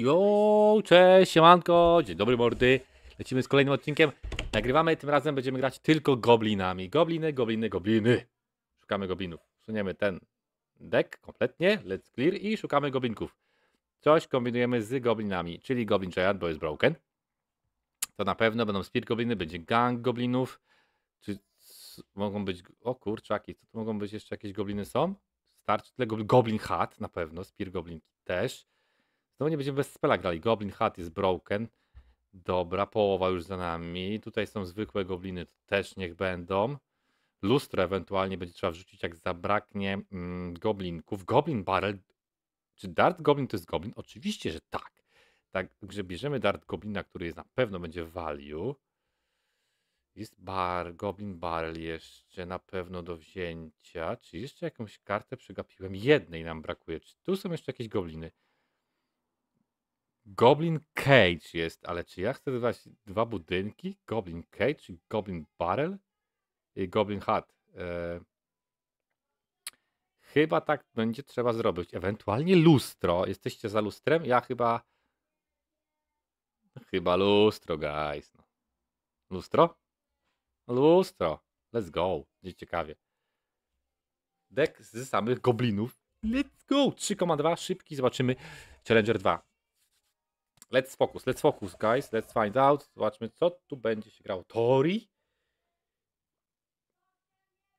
Jo, cześć, siemanko, dzień dobry mordy. Lecimy z kolejnym odcinkiem. Nagrywamy, tym razem będziemy grać tylko goblinami. Gobliny, gobliny, gobliny. Szukamy goblinów. Usuniemy ten deck kompletnie, let's clear i szukamy goblinków. Coś kombinujemy z goblinami, czyli goblin giant, bo jest broken. To na pewno będą spear gobliny, będzie gang goblinów. Czy mogą być, o kurczaki, to mogą być jeszcze jakieś gobliny są? Starczy tyle goblin, goblin hat na pewno, spear goblin też. Znowu nie będziemy bez spela grali. Goblin Hut jest broken. Dobra, połowa już za nami. Tutaj są zwykłe gobliny, to też niech będą. Lustro ewentualnie będzie trzeba wrzucić, jak zabraknie mm, goblinków. Goblin Barrel. Czy Dart Goblin to jest goblin? Oczywiście, że tak. tak także bierzemy Dart Goblina, który jest na pewno będzie value. Jest bar, Goblin Barrel jeszcze na pewno do wzięcia. Czy jeszcze jakąś kartę przegapiłem? Jednej nam brakuje. Czy tu są jeszcze jakieś gobliny? Goblin Cage jest, ale czy ja chcę wybrać dwa budynki? Goblin Cage Goblin Barrel i Goblin Hut. E, chyba tak będzie trzeba zrobić. Ewentualnie lustro. Jesteście za lustrem? Ja chyba... Chyba lustro, guys. No. Lustro? Lustro. Let's go. Będzie ciekawie. Dek z samych goblinów. Let's go. 3,2. Szybki. Zobaczymy. Challenger 2. Let's focus, let's focus, guys. Let's find out. Zobaczmy, co tu będzie się grało. Tori?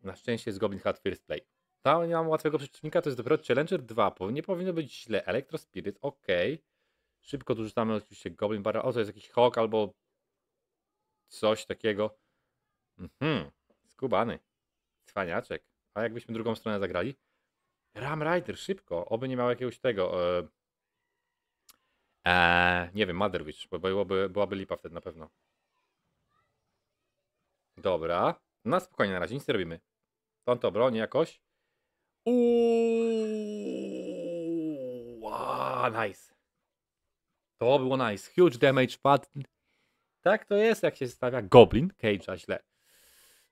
Na szczęście jest Goblin Hat First Play. Tam nie mam łatwego przeciwnika, to jest dopiero Challenger 2. Nie powinno być źle. Electro Spirit, ok. Szybko dorzucamy oczywiście Goblin Barrel. O, to jest jakiś Hawk albo coś takiego. Mhm, skubany. Cwaniaczek. A jakbyśmy drugą stronę zagrali? Ram Rider, szybko. Oby nie miał jakiegoś tego... Yy Eee, nie wiem, Motherwitch, bo byłoby, byłaby lipa wtedy na pewno. Dobra. Na spokojnie na razie, nic nie robimy. Tam to broni jakoś. Uuuu, a, nice. To było nice. Huge damage pad. Tak to jest, jak się stawia Goblin Cage'a źle.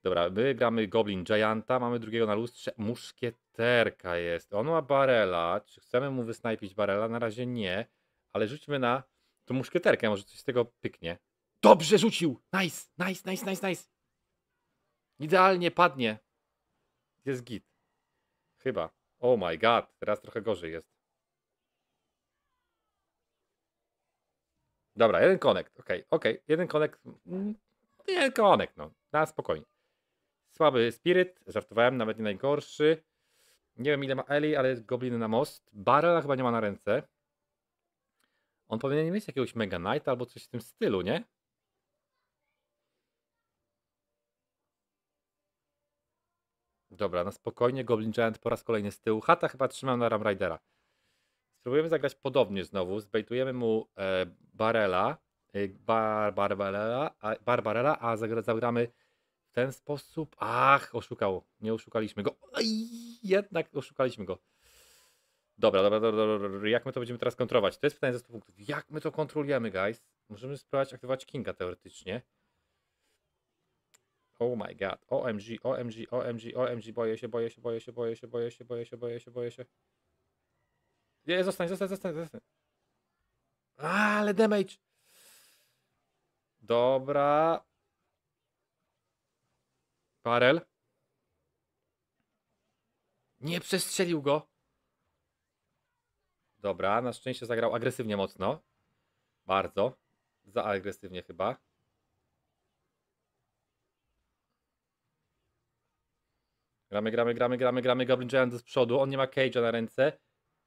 Dobra, my gramy Goblin Gianta, mamy drugiego na lustrze. Muszkieterka jest. On ma barela. Czy chcemy mu wysnajpić barela? Na razie nie ale rzućmy na tą muszkieterkę, może coś z tego pyknie. Dobrze rzucił! Nice, nice, nice, nice, nice. Idealnie padnie. Jest git. Chyba. Oh my god, teraz trochę gorzej jest. Dobra, jeden konek, okej, okay, okej, okay. jeden konek, mm, jeden konek, no, na spokojnie. Słaby spirit, żartowałem, nawet nie najgorszy. Nie wiem ile ma Eli, ale goblin na most. Barrela chyba nie ma na ręce. On powinien mieć jakiegoś Mega Knight albo coś w tym stylu, nie? Dobra, na spokojnie Goblin Giant po raz kolejny z tyłu. Hata chyba trzymam na Ram Ridera. Spróbujemy zagrać podobnie znowu. Zbejtujemy mu e, Barela, e, bar, barbarela, a, Barbarela, a zagra, zagramy w ten sposób. Ach, oszukał. Nie oszukaliśmy go. jednak oszukaliśmy go. Dobra, dobra, dobra, dobra, jak my to będziemy teraz kontrolować? To jest pytanie ze 100 punktów. Jak my to kontrolujemy, guys? Możemy spróbować aktywować Kinga teoretycznie. Oh my god. OMG, OMG, OMG, OMG. Boję się, boję się, boję się, boję się, boję się, boję się, boję się, boję się. Nie, zostań, zostań, zostań, zostań. Ale damage! Dobra. Barel. Nie przestrzelił go. Dobra, na szczęście zagrał agresywnie mocno. Bardzo. Za agresywnie chyba. Gramy, gramy, gramy, gramy, gramy. Goblin Giant z przodu. On nie ma cage'a na ręce.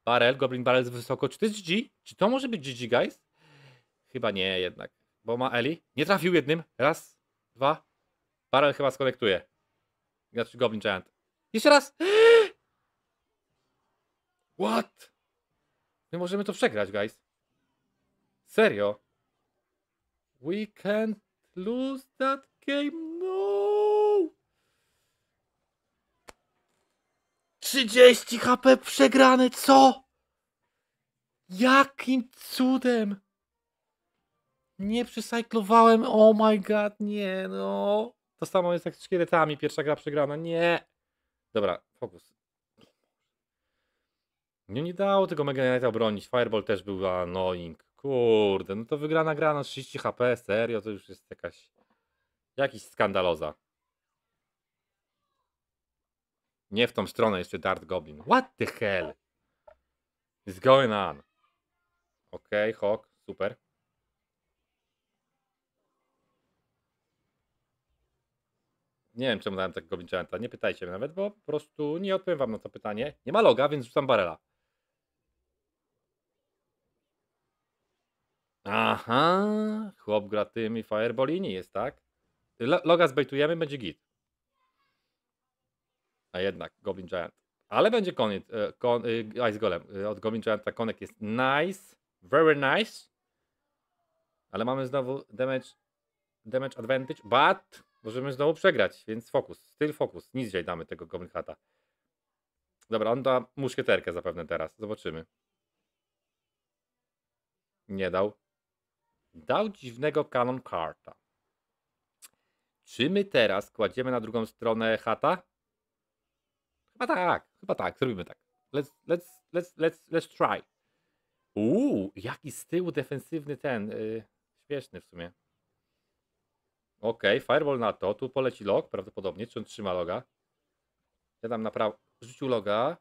Barrel, Goblin Barrel jest wysoko. Czy to jest GG? Czy to może być GG, guys? Chyba nie jednak. Bo ma Eli. Nie trafił jednym. Raz, dwa. Barrel chyba skonektuje. Znaczy Goblin Giant. Jeszcze raz! What? My możemy to przegrać, guys. Serio. We can't lose that game, no! 30 HP przegrane, co? Jakim cudem? Nie przycyklowałem, oh my god, nie no. To samo jest jak z szkieletami, pierwsza gra przegrana, nie. Dobra, fokus. Nie, nie dało tego Mega Knighta obronić. Fireball też był annoying. Kurde, no to wygrana gra na no 30 HP, serio, to już jest jakaś... Jakiś skandaloza. Nie w tą stronę jeszcze Dart Goblin. What the hell? Is going on? Okej, okay, Hawk, super. Nie wiem, czemu dałem tak Goblin Nie pytajcie mnie nawet, bo po prostu nie odpowiem wam na to pytanie. Nie ma loga, więc rzucam barela. Aha, chłop gra tymi i fireballini jest, tak? Loga zbejtujemy, będzie git. A jednak, Goblin Giant. Ale będzie koniec, e, kon, y, Ice Golem. Y, od Goblin Gianta konek jest nice, very nice. Ale mamy znowu damage, damage advantage, but możemy znowu przegrać, więc fokus, styl fokus. Nic dzisiaj damy tego Goblin Hata. Dobra, on da muszkieterkę zapewne teraz, zobaczymy. Nie dał dał dziwnego kanon karta. Czy my teraz kładziemy na drugą stronę chata? Chyba tak, chyba tak, zrobimy tak. Let's, let's, let's, let's, let's try. Uuu, jaki z tyłu defensywny ten. Yy, śmieszny w sumie. Okej, okay, fireball na to. Tu poleci log prawdopodobnie. Czy on trzyma loga? Ja tam na prawo. Rzucił loga.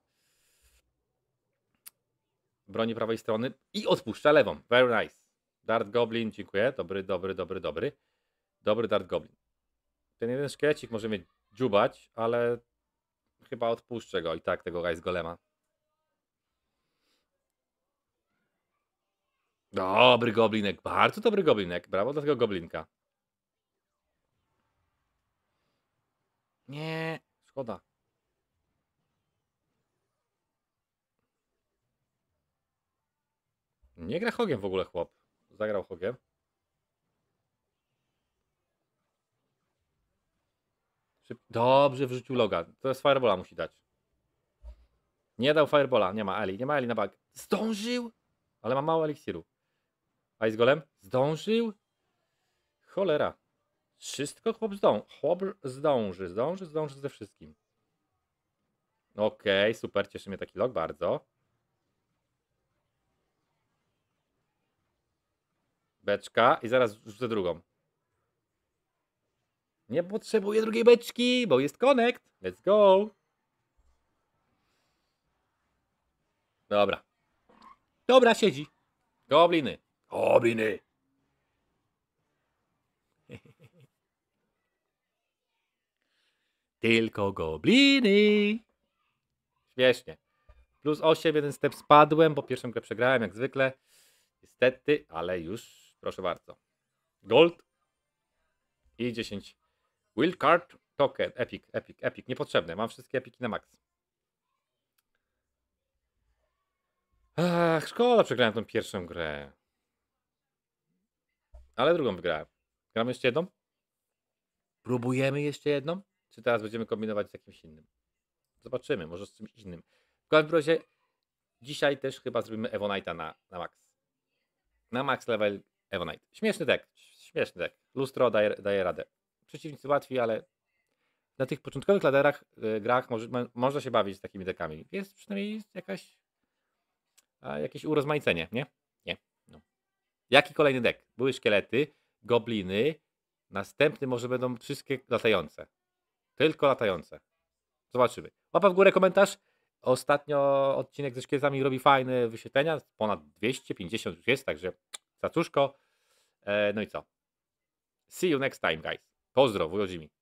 Broni prawej strony i odpuszcza lewą. Very nice. Dart Goblin, dziękuję. Dobry, dobry, dobry, dobry. Dobry Dart Goblin. Ten jeden szkielecik może mnie dziubać, ale chyba odpuszczę go i tak tego z Golema. Dobry goblinek, bardzo dobry goblinek. Brawo dla tego goblinka. Nie, szkoda. Nie gra hogiem w ogóle chłop zagrał Hogiem. Dobrze wrzucił loga. To jest Firebola musi dać. Nie dał Firebola. Nie ma Eli. Nie ma Eli na bag. Zdążył! Ale ma mało eliksiru. A golem? Zdążył? Cholera. Wszystko chłop zdąży. Chłop zdąży. Zdąży, zdąży ze wszystkim. Okej, okay, super. Cieszy mnie taki log bardzo. Beczka i zaraz rzucę drugą. Nie potrzebuję drugiej beczki, bo jest connect. Let's go. Dobra. Dobra, siedzi. Gobliny. Gobliny. Tylko gobliny. Śmiesznie. Plus 8, jeden step spadłem, bo pierwszą grę przegrałem jak zwykle. Niestety, ale już Proszę bardzo. Gold i 10. Wildcard token. Epic, epic, epic. Niepotrzebne. Mam wszystkie epiki na max. Ach, szkoda, przegrałem tą pierwszą grę. Ale drugą wygrałem. Gramy jeszcze jedną? Próbujemy jeszcze jedną? Czy teraz będziemy kombinować z jakimś innym? Zobaczymy, może z czymś innym. W każdym razie dzisiaj też chyba zrobimy Evonite'a na, na max. Na max level Evonite, Śmieszny deck, śmieszny deck. Lustro daje, daje radę. Przeciwnicy łatwi, ale na tych początkowych laderach, yy, grach może, ma, można się bawić z takimi dekami. Jest przynajmniej jakaś, a, jakieś urozmaicenie, nie? Nie. No. Jaki kolejny dek? Były szkielety, gobliny, następny może będą wszystkie latające. Tylko latające. Zobaczymy. Łapa w górę, komentarz. Ostatnio odcinek ze szkieletami robi fajne wyświetlenia, ponad 250 już jest, także Cacuszko. E, no i co? See you next time, guys. Pozdro, wujozimi.